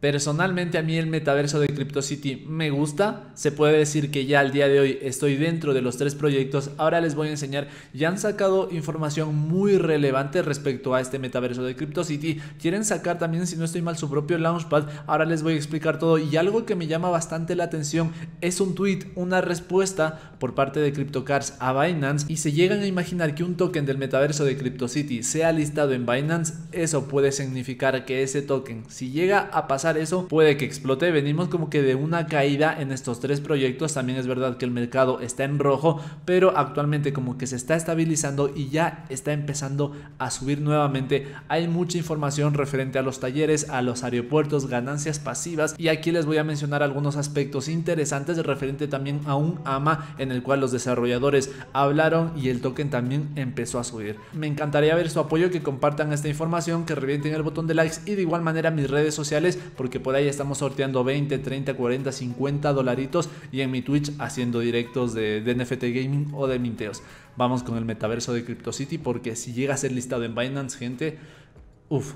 Personalmente a mí el metaverso de CryptoCity me gusta, se puede decir que ya al día de hoy estoy dentro de los tres proyectos, ahora les voy a enseñar, ya han sacado información muy relevante respecto a este metaverso de CryptoCity, quieren sacar también si no estoy mal su propio launchpad, ahora les voy a explicar todo y algo que me llama bastante la atención es un tweet, una respuesta por parte de CryptoCars a Binance y se llegan a imaginar que un token del metaverso de CryptoCity sea listado en Binance, eso puede significar que ese token si llega a pasar eso, puede que explote. Venimos como que de una caída en estos tres proyectos. También es verdad que el mercado está en rojo, pero actualmente como que se está estabilizando y ya está empezando a subir nuevamente. Hay mucha información referente a los talleres, a los aeropuertos, ganancias pasivas y aquí les voy a mencionar algunos aspectos interesantes referente también a un AMA en el cual los desarrolladores hablaron y el token también empezó a subir. Me encantaría ver su apoyo, que compartan esta información, que revienten el botón de likes y de igual manera mis redes sociales porque por ahí estamos sorteando 20, 30, 40, 50 dolaritos y en mi Twitch haciendo directos de, NFT Gaming o de Minteos. Vamos con el metaverso de City porque si llega a ser listado en Binance, gente, uff,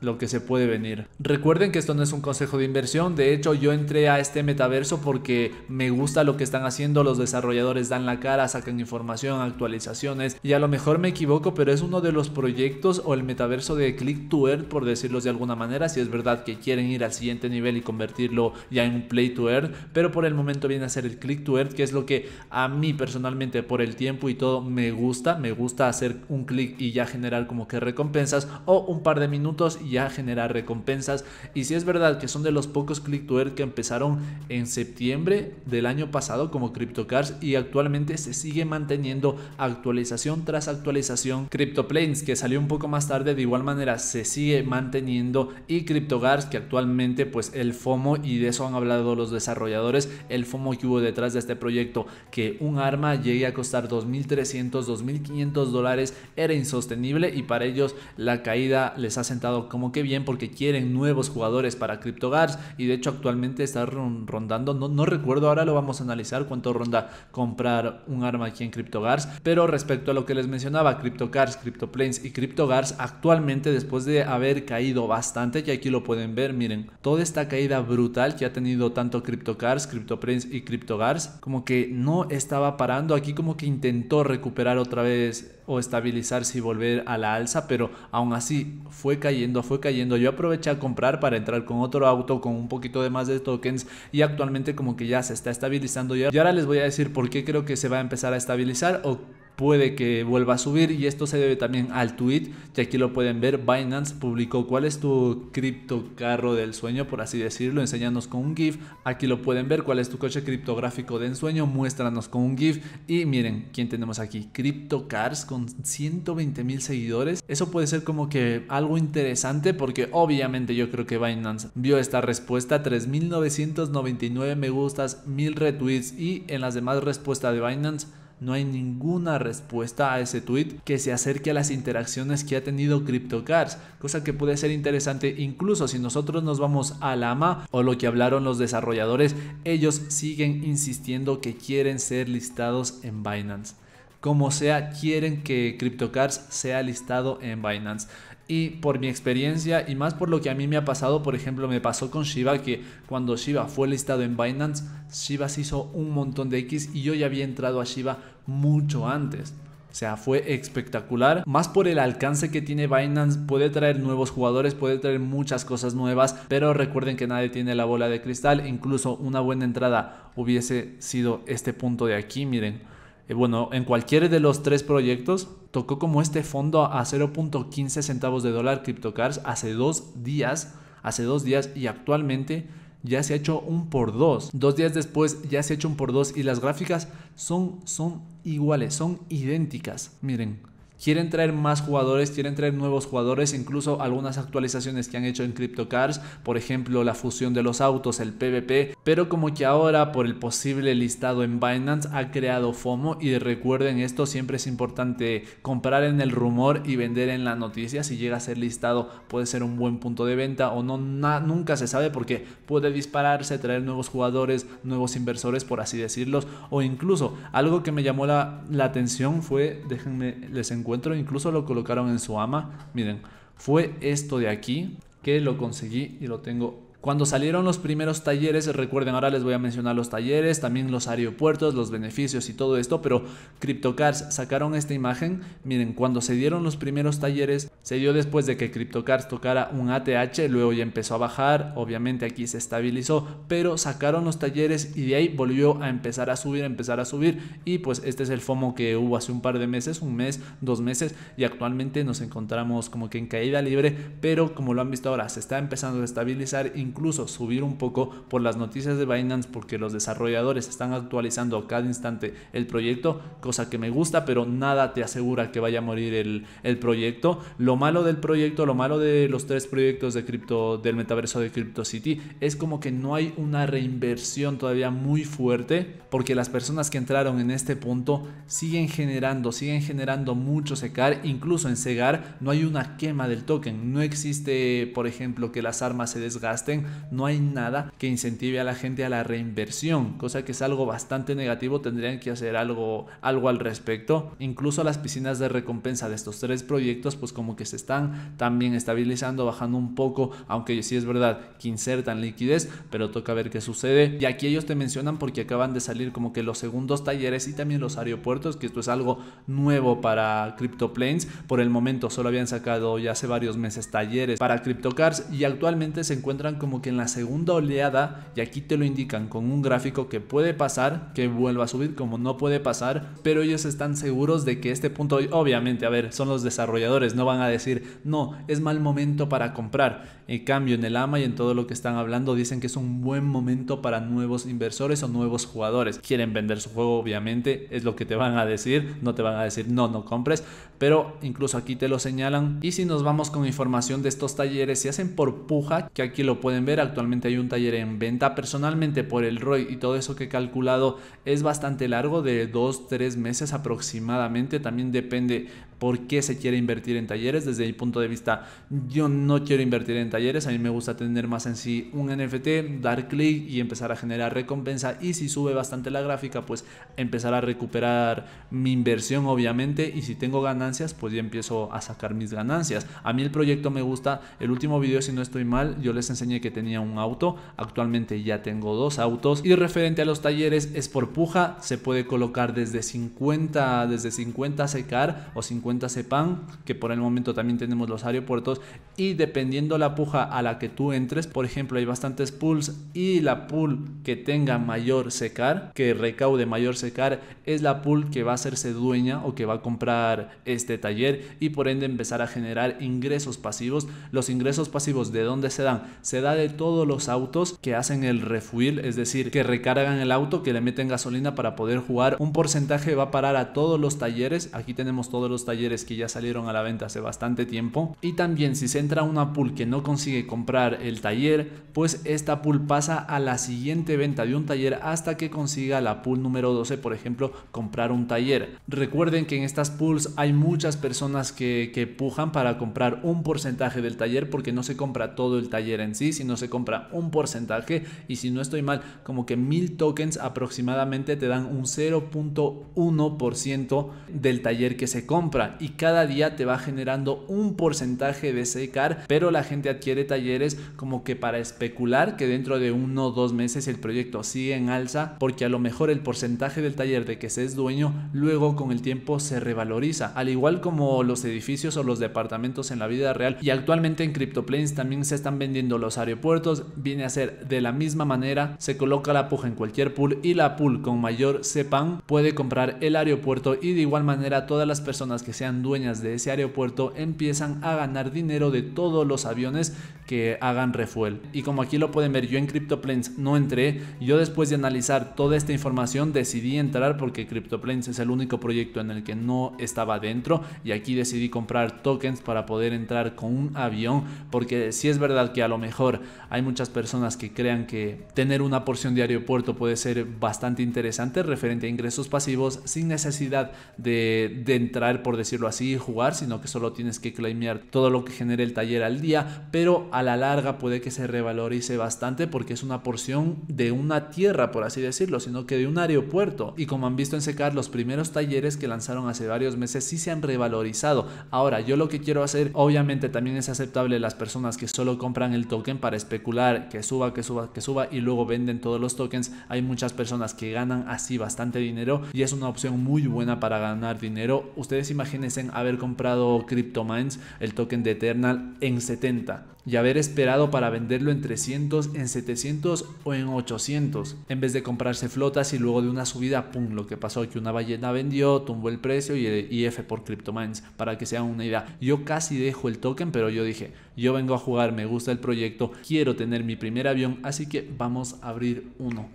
lo que se puede venir. Recuerden que esto no es un consejo de inversión, de hecho yo entré a este metaverso porque me gusta lo que están haciendo, los desarrolladores dan la cara, sacan información, actualizaciones y a lo mejor me equivoco, pero es uno de los proyectos o el metaverso de Click to Earn por decirlos de alguna manera, si es verdad que quieren ir al siguiente nivel y convertirlo ya en Play to Earn, pero por el momento viene a ser el Click to Earn, que es lo que a mí personalmente por el tiempo y todo me gusta, me gusta hacer un clic y ya generar como que recompensas o un par de minutos ya generar recompensas. Y si es verdad que son de los pocos click to que empezaron en septiembre del año pasado como CryptoCars y actualmente se sigue manteniendo actualización tras actualización. CryptoPlanes que salió un poco más tarde de igual manera se sigue manteniendo y CryptoGars que actualmente pues el FOMO y de eso han hablado los desarrolladores, el FOMO que hubo detrás de este proyecto que un arma llegue a costar 2.300, 2.500 dólares era insostenible y para ellos la caída les ha sentado como como que bien porque quieren nuevos jugadores para CryptoGars y de hecho actualmente está rondando, no, no recuerdo, ahora lo vamos a analizar cuánto ronda comprar un arma aquí en CryptoGars, pero respecto a lo que les mencionaba, CryptoCars, CryptoPlanes y CryptoGars actualmente después de haber caído bastante, Y aquí lo pueden ver, miren, toda esta caída brutal que ha tenido tanto CryptoCars, CryptoPlanes y CryptoGars, como que no estaba parando, aquí como que intentó recuperar otra vez o estabilizarse y volver a la alza, pero aún así fue cayendo, fue cayendo. Yo aproveché a comprar para entrar con otro auto, con un poquito de más de tokens y actualmente como que ya se está estabilizando. Y ahora les voy a decir por qué creo que se va a empezar a estabilizar o puede que vuelva a subir y esto se debe también al tweet que aquí lo pueden ver Binance publicó cuál es tu cripto carro del sueño por así decirlo enséñanos con un GIF aquí lo pueden ver cuál es tu coche criptográfico de ensueño muéstranos con un GIF y miren quién tenemos aquí CryptoCars con 120 mil seguidores eso puede ser como que algo interesante porque obviamente yo creo que Binance vio esta respuesta 3999 me gustas 1000 retweets y en las demás respuestas de Binance no hay ninguna respuesta a ese tweet que se acerque a las interacciones que ha tenido CryptoCars, cosa que puede ser interesante incluso si nosotros nos vamos a AMA o lo que hablaron los desarrolladores, ellos siguen insistiendo que quieren ser listados en Binance. Como sea, quieren que CryptoCars sea listado en Binance y por mi experiencia y más por lo que a mí me ha pasado, por ejemplo, me pasó con Shiba que cuando Shiba fue listado en Binance, Shiba se hizo un montón de X y yo ya había entrado a Shiba mucho antes. O sea, fue espectacular. Más por el alcance que tiene Binance, puede traer nuevos jugadores, puede traer muchas cosas nuevas, pero recuerden que nadie tiene la bola de cristal. Incluso una buena entrada hubiese sido este punto de aquí, miren. Eh, bueno, en cualquiera de los tres proyectos tocó como este fondo a 0.15 centavos de dólar CryptoCars hace dos días, hace dos días y actualmente ya se ha hecho un por dos. Dos días después ya se ha hecho un por dos y las gráficas son, son iguales, son idénticas. Miren, Quieren traer más jugadores, quieren traer nuevos jugadores, incluso algunas actualizaciones que han hecho en CryptoCars, por ejemplo la fusión de los autos, el PvP, pero como que ahora por el posible listado en Binance ha creado FOMO y recuerden esto, siempre es importante comprar en el rumor y vender en la noticia, si llega a ser listado puede ser un buen punto de venta o no, nunca se sabe porque puede dispararse, traer nuevos jugadores, nuevos inversores por así decirlos, o incluso algo que me llamó la, atención fue, déjenme les encuentro incluso lo colocaron en su ama. Miren, fue esto de aquí que lo conseguí y lo tengo cuando salieron los primeros talleres, recuerden, ahora les voy a mencionar los talleres, también los aeropuertos, los beneficios y todo esto, pero CryptoCars sacaron esta imagen. Miren, cuando se dieron los primeros talleres, se dio después de que CryptoCars tocara un ATH, luego ya empezó a bajar, obviamente aquí se estabilizó, pero sacaron los talleres y de ahí volvió a empezar a subir, empezar a subir. Y pues este es el FOMO que hubo hace un par de meses, un mes, dos meses, y actualmente nos encontramos como que en caída libre, pero como lo han visto ahora, se está empezando a estabilizar. Y incluso subir un poco por las noticias de Binance porque los desarrolladores están actualizando a cada instante el proyecto, cosa que me gusta, pero nada te asegura que vaya a morir el, proyecto. Lo malo del proyecto, lo malo de los tres proyectos de cripto, del metaverso de Crypto City es como que no hay una reinversión todavía muy fuerte porque las personas que entraron en este punto siguen generando, siguen generando mucho secar, incluso en segar no hay una quema del token, no existe, por ejemplo, que las armas se desgasten no hay nada que incentive a la gente a la reinversión, cosa que es algo bastante negativo, tendrían que hacer algo, algo al respecto. Incluso las piscinas de recompensa de estos tres proyectos, pues como que se están también estabilizando, bajando un poco, aunque sí es verdad que insertan liquidez, pero toca ver qué sucede. Y aquí ellos te mencionan porque acaban de salir como que los segundos talleres y también los aeropuertos, que esto es algo nuevo para CryptoPlanes. Por el momento solo habían sacado ya hace varios meses talleres para CryptoCars y actualmente se encuentran como como que en la segunda oleada, y aquí te lo indican con un gráfico que puede pasar, que vuelva a subir, como no puede pasar, pero ellos están seguros de que este punto, obviamente, a ver, son los desarrolladores, no van a decir, no, es mal momento para comprar. En cambio, en el AMA y en todo lo que están hablando, dicen que es un buen momento para nuevos inversores o nuevos jugadores. Quieren vender su juego, obviamente, es lo que te van a decir, no te van a decir, no, no compres, pero incluso aquí te lo señalan. Y si nos vamos con información de estos talleres, si hacen por puja, que aquí lo pueden ver, actualmente hay un taller en venta. Personalmente por el ROI y todo eso que he calculado es bastante largo, de 2-3 meses aproximadamente. También depende por qué se quiere invertir en talleres. Desde mi punto de vista, yo no quiero invertir en talleres. A mí me gusta tener más en sí un NFT, dar clic y empezar a generar recompensa. Y si sube bastante la gráfica, pues empezar a recuperar mi inversión, obviamente. Y si tengo ganancias, pues ya empiezo a sacar mis ganancias. A mí el proyecto me gusta. El último video, si no estoy mal, yo les enseñé que tenía un auto. Actualmente ya tengo dos autos. Y referente a los talleres, es por puja. Se puede colocar desde 50, desde 50 secar o 50 cuenta CEPAN, que por el momento también tenemos los aeropuertos, y dependiendo la puja a la que tú entres, por ejemplo, hay bastantes pools y la pool que tenga mayor secar, que recaude mayor secar, es la pool que va a hacerse dueña o que va a comprar este taller y por ende empezar a generar ingresos pasivos. Los ingresos pasivos, ¿de dónde se dan? Se da de todos los autos que hacen el refuel, es decir, que recargan el auto, que le meten gasolina para poder jugar. Un porcentaje va a parar a todos los talleres. Aquí tenemos todos los talleres que ya salieron a la venta hace bastante tiempo. Y también si se entra una pool que no consigue comprar el taller, pues esta pool pasa a la siguiente venta de un taller hasta que consiga la pool número 12, por ejemplo, comprar un taller. Recuerden que en estas pools hay muchas personas que, que pujan para comprar un porcentaje del taller porque no se compra todo el taller en sí, sino se compra un porcentaje y si no estoy mal, como que mil tokens aproximadamente te dan un 0.1% del taller que se compra y cada día te va generando un porcentaje de secar, pero la gente adquiere talleres como que para especular que dentro de uno o dos meses el proyecto sigue en alza, porque a lo mejor el porcentaje del taller de que se es dueño luego con el tiempo se revaloriza, al igual como los edificios o los departamentos en la vida real y actualmente en CryptoPlanes también se están vendiendo los aeropuertos, viene a ser de la misma manera, se coloca la puja en cualquier pool y la pool con mayor sepan puede comprar el aeropuerto y de igual manera todas las personas que sean dueñas de ese aeropuerto empiezan a ganar dinero de todos los aviones que hagan refuel. Y como aquí lo pueden ver, yo en CryptoPlanes no entré. Yo después de analizar toda esta información decidí entrar porque CryptoPlanes es el único proyecto en el que no estaba dentro. Y aquí decidí comprar tokens para poder entrar con un avión. Porque si es verdad que a lo mejor hay muchas personas que crean que tener una porción de aeropuerto puede ser bastante interesante referente a ingresos pasivos sin necesidad de, entrar por decir decirlo así, jugar, sino que solo tienes que claimear todo lo que genere el taller al día, pero a la larga puede que se revalorice bastante porque es una porción de una tierra, por así decirlo, sino que de un aeropuerto. Y como han visto en Secar, los primeros talleres que lanzaron hace varios meses sí se han revalorizado. Ahora, yo lo que quiero hacer, obviamente también es aceptable las personas que solo compran el token para especular, que suba, que suba, que suba y luego venden todos los tokens. Hay muchas personas que ganan así bastante dinero y es una opción muy buena para ganar dinero. Ustedes imaginan en haber comprado CryptoMines, el token de Eternal, en 70 y haber esperado para venderlo en 300, en 700 o en 800, en vez de comprarse flotas y luego de una subida, pum, lo que pasó que una ballena vendió, tumbó el precio y el IF por CryptoMines, para que sea una idea. Yo casi dejo el token, pero yo dije, yo vengo a jugar, me gusta el proyecto, quiero tener mi primer avión, así que vamos a abrir uno.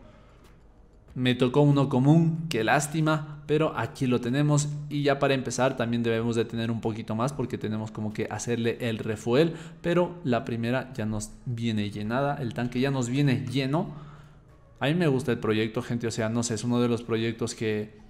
Me tocó uno común, qué lástima, pero aquí lo tenemos y ya para empezar también debemos de tener un poquito más porque tenemos como que hacerle el refuel, pero la primera ya nos viene llenada, el tanque ya nos viene lleno. A mí me gusta el proyecto, gente, o sea, no sé, es uno de los proyectos que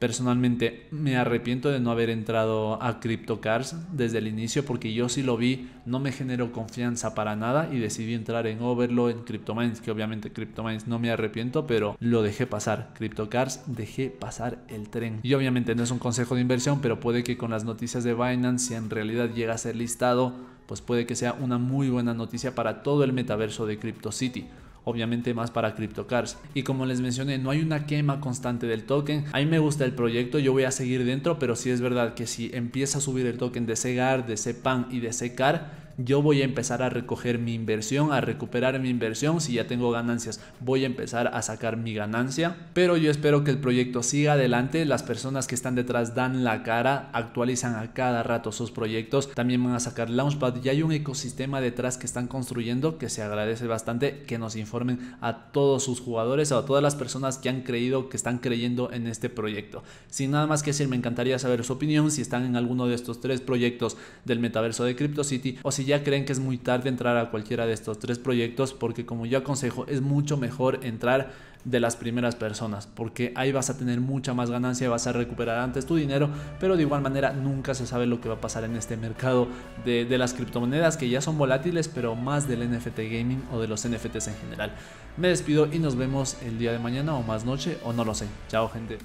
Personalmente me arrepiento de no haber entrado a CryptoCars desde el inicio porque yo sí lo vi, no me generó confianza para nada y decidí entrar en Overlo, en CryptoMines, que obviamente CryptoMines no me arrepiento, pero lo dejé pasar. CryptoCars dejé pasar el tren. Y obviamente no es un consejo de inversión, pero puede que con las noticias de Binance, si en realidad llega a ser listado, pues puede que sea una muy buena noticia para todo el metaverso de CryptoCity obviamente más para CryptoCars. Y como les mencioné, no hay una quema constante del token. A mí me gusta el proyecto, yo voy a seguir dentro, pero sí es verdad que si empieza a subir el token de Segar de Sepan y de Secar, yo voy a empezar a recoger mi inversión, a recuperar mi inversión. Si ya tengo ganancias, voy a empezar a sacar mi ganancia. Pero yo espero que el proyecto siga adelante. Las personas que están detrás dan la cara, actualizan a cada rato sus proyectos. También van a sacar Launchpad. y hay un ecosistema detrás que están construyendo que se agradece bastante que nos informen a todos sus jugadores, o a todas las personas que han creído, que están creyendo en este proyecto. Sin nada más que decir, me encantaría saber su opinión si están en alguno de estos tres proyectos del metaverso de CryptoCity o si ya ya creen que es muy tarde entrar a cualquiera de estos tres proyectos, porque como yo aconsejo, es mucho mejor entrar de las primeras personas, porque ahí vas a tener mucha más ganancia, vas a recuperar antes tu dinero, pero de igual manera nunca se sabe lo que va a pasar en este mercado de, de, las criptomonedas que ya son volátiles, pero más del NFT gaming o de los NFTs en general. Me despido y nos vemos el día de mañana o más noche o no lo sé. Chao gente.